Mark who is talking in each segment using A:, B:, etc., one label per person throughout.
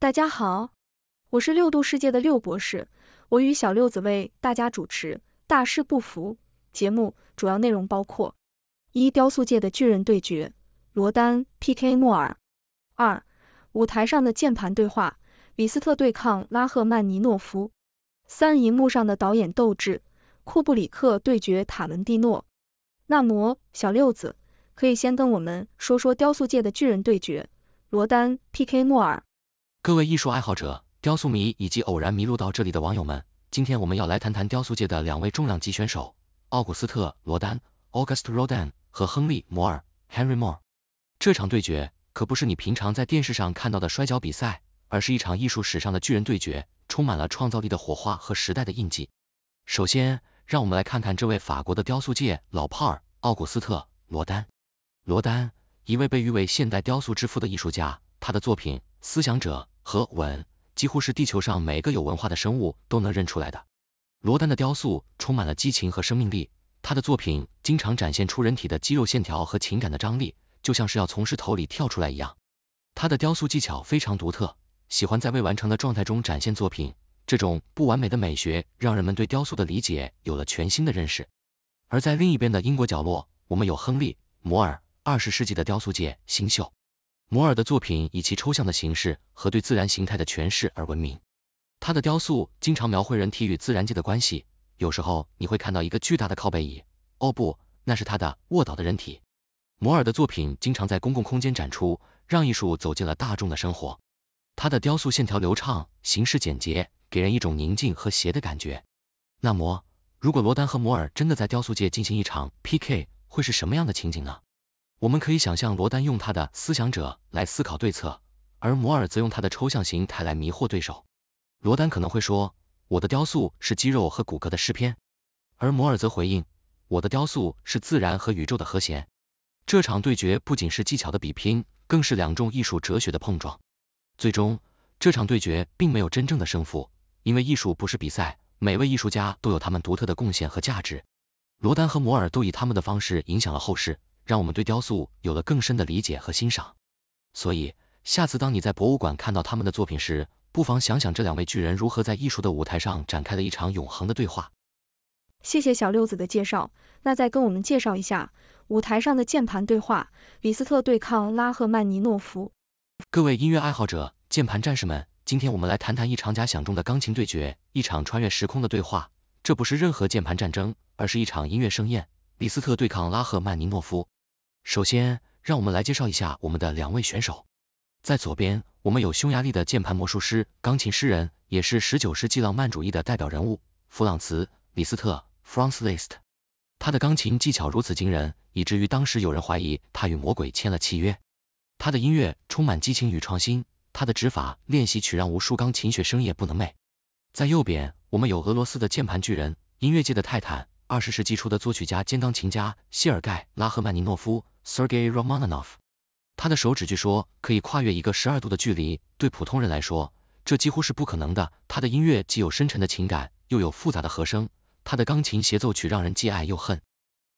A: 大家好，我是六度世界的六博士，我与小六子为大家主持《大师不服》节目。主要内容包括：一、雕塑界的巨人对决——罗丹 PK 莫尔；二、舞台上的键盘对话——李斯特对抗拉赫曼尼诺夫；三、银幕上的导演斗志，库布里克对决塔伦蒂诺。纳摩，小六子，可以先跟我们说说雕塑界的巨人对决——罗丹 PK 莫尔。
B: 各位艺术爱好者、雕塑迷以及偶然迷路到这里的网友们，今天我们要来谈谈雕塑界的两位重量级选手——奥古斯特·罗丹 a u g u s t Rodin） 和亨利·摩尔 （Henry Moore）。这场对决可不是你平常在电视上看到的摔跤比赛，而是一场艺术史上的巨人对决，充满了创造力的火花和时代的印记。首先，让我们来看看这位法国的雕塑界老炮——奥古斯特·罗丹。罗丹，一位被誉为现代雕塑之父的艺术家，他的作品《思想者》。和吻几乎是地球上每个有文化的生物都能认出来的。罗丹的雕塑充满了激情和生命力，他的作品经常展现出人体的肌肉线条和情感的张力，就像是要从石头里跳出来一样。他的雕塑技巧非常独特，喜欢在未完成的状态中展现作品，这种不完美的美学，让人们对雕塑的理解有了全新的认识。而在另一边的英国角落，我们有亨利·摩尔，二十世纪的雕塑界新秀。摩尔的作品以其抽象的形式和对自然形态的诠释而闻名。他的雕塑经常描绘人体与自然界的关系，有时候你会看到一个巨大的靠背椅，哦不，那是他的卧倒的人体。摩尔的作品经常在公共空间展出，让艺术走进了大众的生活。他的雕塑线条流畅，形式简洁，给人一种宁静和谐的感觉。那么，如果罗丹和摩尔真的在雕塑界进行一场 PK，会是什么样的情景呢？我们可以想象，罗丹用他的思想者来思考对策，而摩尔则用他的抽象形态来迷惑对手。罗丹可能会说：“我的雕塑是肌肉和骨骼的诗篇。”而摩尔则回应：“我的雕塑是自然和宇宙的和弦。”这场对决不仅是技巧的比拼，更是两种艺术哲学的碰撞。最终，这场对决并没有真正的胜负，因为艺术不是比赛，每位艺术家都有他们独特的贡献和价值。罗丹和摩尔都以他们的方式影响了后世。让我们对雕塑有了更深的理解和欣赏。所以，下次当你在博物馆看到他们的作品时，不妨想想这两位巨人如何在艺术的舞台上展开了一场永恒的对话。
A: 谢谢小六子的介绍，那再跟我们介绍一下舞台上的键盘对话，李斯特对抗拉赫曼尼诺夫。
B: 各位音乐爱好者，键盘战士们，今天我们来谈谈一场假想中的钢琴对决，一场穿越时空的对话。这不是任何键盘战争，而是一场音乐盛宴，李斯特对抗拉赫曼尼诺夫。首先，让我们来介绍一下我们的两位选手。在左边，我们有匈牙利的键盘魔术师、钢琴诗人，也是十九世纪浪漫主义的代表人物弗朗茨·李斯特 （Franz Liszt）。他的钢琴技巧如此惊人，以至于当时有人怀疑他与魔鬼签了契约。他的音乐充满激情与创新，他的指法练习曲让无数钢琴学生夜不能寐。在右边，我们有俄罗斯的键盘巨人、音乐界的泰坦、二十世纪初的作曲家兼钢琴家谢尔盖·拉赫曼尼诺夫。Sergei r o m a n i n o v 他的手指据说可以跨越一个十二度的距离，对普通人来说，这几乎是不可能的。他的音乐既有深沉的情感，又有复杂的和声。他的钢琴协奏曲让人既爱又恨。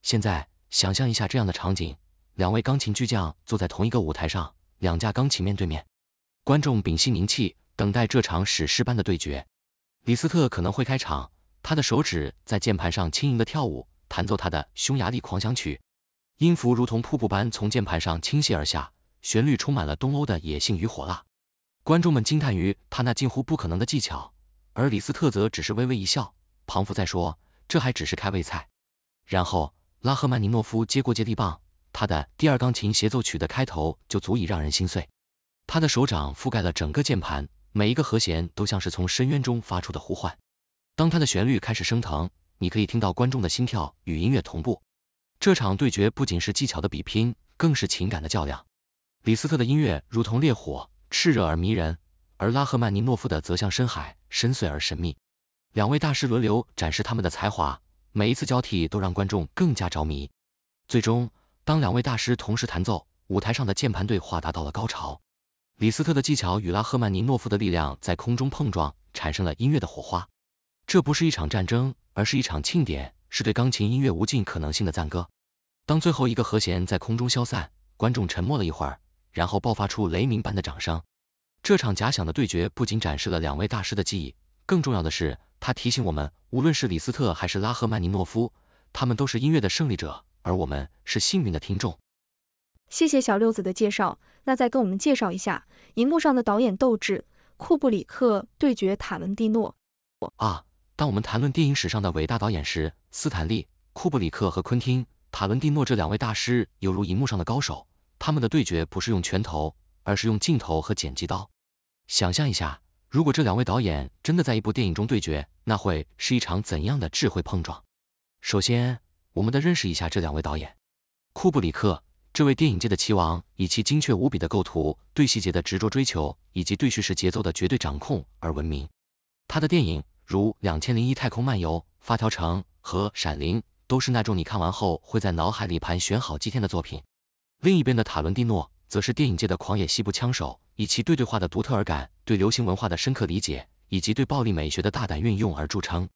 B: 现在，想象一下这样的场景：两位钢琴巨匠坐在同一个舞台上，两架钢琴面对面，观众屏息凝气，等待这场史诗般的对决。李斯特可能会开场，他的手指在键盘上轻盈的跳舞，弹奏他的匈牙利狂想曲。音符如同瀑布般从键盘上倾泻而下，旋律充满了东欧的野性与火辣。观众们惊叹于他那近乎不可能的技巧，而李斯特则只是微微一笑。庞佛在说，这还只是开胃菜。然后，拉赫曼尼诺夫接过接力棒，他的第二钢琴协奏曲的开头就足以让人心碎。他的手掌覆盖了整个键盘，每一个和弦都像是从深渊中发出的呼唤。当他的旋律开始升腾，你可以听到观众的心跳与音乐同步。这场对决不仅是技巧的比拼，更是情感的较量。李斯特的音乐如同烈火，炽热而迷人；而拉赫曼尼诺夫的则像深海，深邃而神秘。两位大师轮流展示他们的才华，每一次交替都让观众更加着迷。最终，当两位大师同时弹奏，舞台上的键盘对话达到了高潮。李斯特的技巧与拉赫曼尼诺夫的力量在空中碰撞，产生了音乐的火花。这不是一场战争，而是一场庆典。是对钢琴音乐无尽可能性的赞歌。当最后一个和弦在空中消散，观众沉默了一会儿，然后爆发出雷鸣般的掌声。这场假想的对决不仅展示了两位大师的记忆，更重要的是，他提醒我们，无论是李斯特还是拉赫曼尼诺夫，他们都是音乐的胜利者，而我们是幸运的听众。
A: 谢谢小六子的介绍，那再跟我们介绍一下，荧幕上的导演斗志——库布里克对决塔伦蒂诺。
B: 当我们谈论电影史上的伟大导演时，斯坦利·库布里克和昆汀·塔伦蒂诺这两位大师犹如银幕上的高手，他们的对决不是用拳头，而是用镜头和剪辑刀。想象一下，如果这两位导演真的在一部电影中对决，那会是一场怎样的智慧碰撞？首先，我们得认识一下这两位导演。库布里克，这位电影界的棋王，以其精确无比的构图、对细节的执着追求以及对叙事节奏的绝对掌控而闻名。他的电影。如两千零一太空漫游、发条城和闪灵，都是那种你看完后会在脑海里盘旋好几天的作品。另一边的塔伦蒂诺则是电影界的狂野西部枪手，以其对对话的独特而感、对流行文化的深刻理解以及对暴力美学的大胆运用而著称。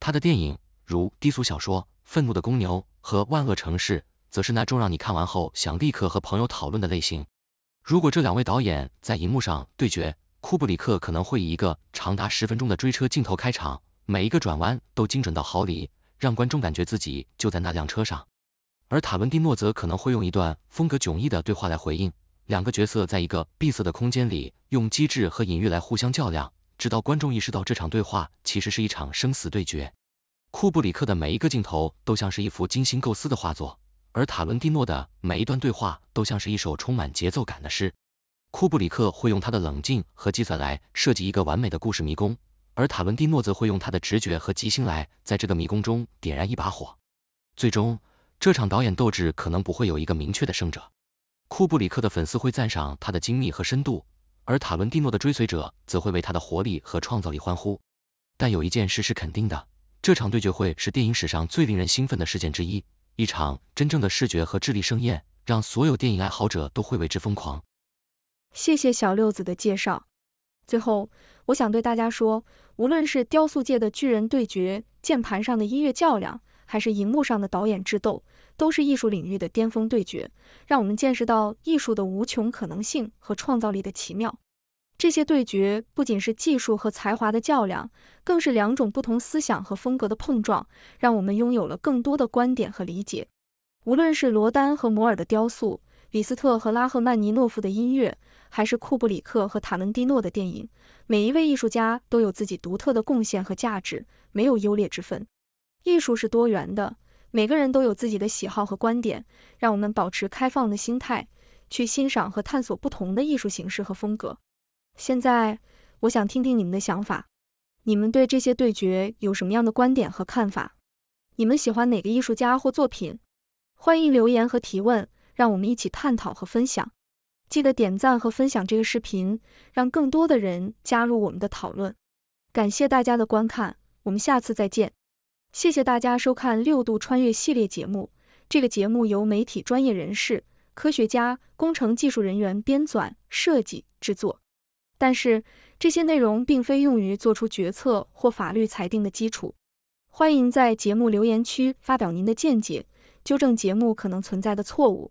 B: 他的电影如低俗小说、愤怒的公牛和万恶城市，则是那种让你看完后想立刻和朋友讨论的类型。如果这两位导演在银幕上对决，库布里克可能会以一个长达十分钟的追车镜头开场，每一个转弯都精准到毫厘，让观众感觉自己就在那辆车上。而塔伦蒂诺则可能会用一段风格迥异的对话来回应，两个角色在一个闭塞的空间里，用机智和隐喻来互相较量，直到观众意识到这场对话其实是一场生死对决。库布里克的每一个镜头都像是一幅精心构思的画作，而塔伦蒂诺的每一段对话都像是一首充满节奏感的诗。库布里克会用他的冷静和计算来设计一个完美的故事迷宫，而塔伦蒂诺则会用他的直觉和即兴来在这个迷宫中点燃一把火。最终，这场导演斗智可能不会有一个明确的胜者。库布里克的粉丝会赞赏他的精密和深度，而塔伦蒂诺的追随者则会为他的活力和创造力欢呼。但有一件事是肯定的，这场对决会是电影史上最令人兴奋的事件之一，一场真正的视觉和智力盛宴，让所有电影爱好者都会为之疯狂。
A: 谢谢小六子的介绍。最后，我想对大家说，无论是雕塑界的巨人对决、键盘上的音乐较量，还是荧幕上的导演智斗，都是艺术领域的巅峰对决，让我们见识到艺术的无穷可能性和创造力的奇妙。这些对决不仅是技术和才华的较量，更是两种不同思想和风格的碰撞，让我们拥有了更多的观点和理解。无论是罗丹和摩尔的雕塑，李斯特和拉赫曼尼诺夫的音乐，还是库布里克和塔伦蒂诺的电影，每一位艺术家都有自己独特的贡献和价值，没有优劣之分。艺术是多元的，每个人都有自己的喜好和观点，让我们保持开放的心态，去欣赏和探索不同的艺术形式和风格。现在，我想听听你们的想法，你们对这些对决有什么样的观点和看法？你们喜欢哪个艺术家或作品？欢迎留言和提问。让我们一起探讨和分享，记得点赞和分享这个视频，让更多的人加入我们的讨论。感谢大家的观看，我们下次再见。谢谢大家收看《六度穿越》系列节目。这个节目由媒体专业人士、科学家、工程技术人员编纂、设计、制作，但是这些内容并非用于做出决策或法律裁定的基础。欢迎在节目留言区发表您的见解，纠正节目可能存在的错误。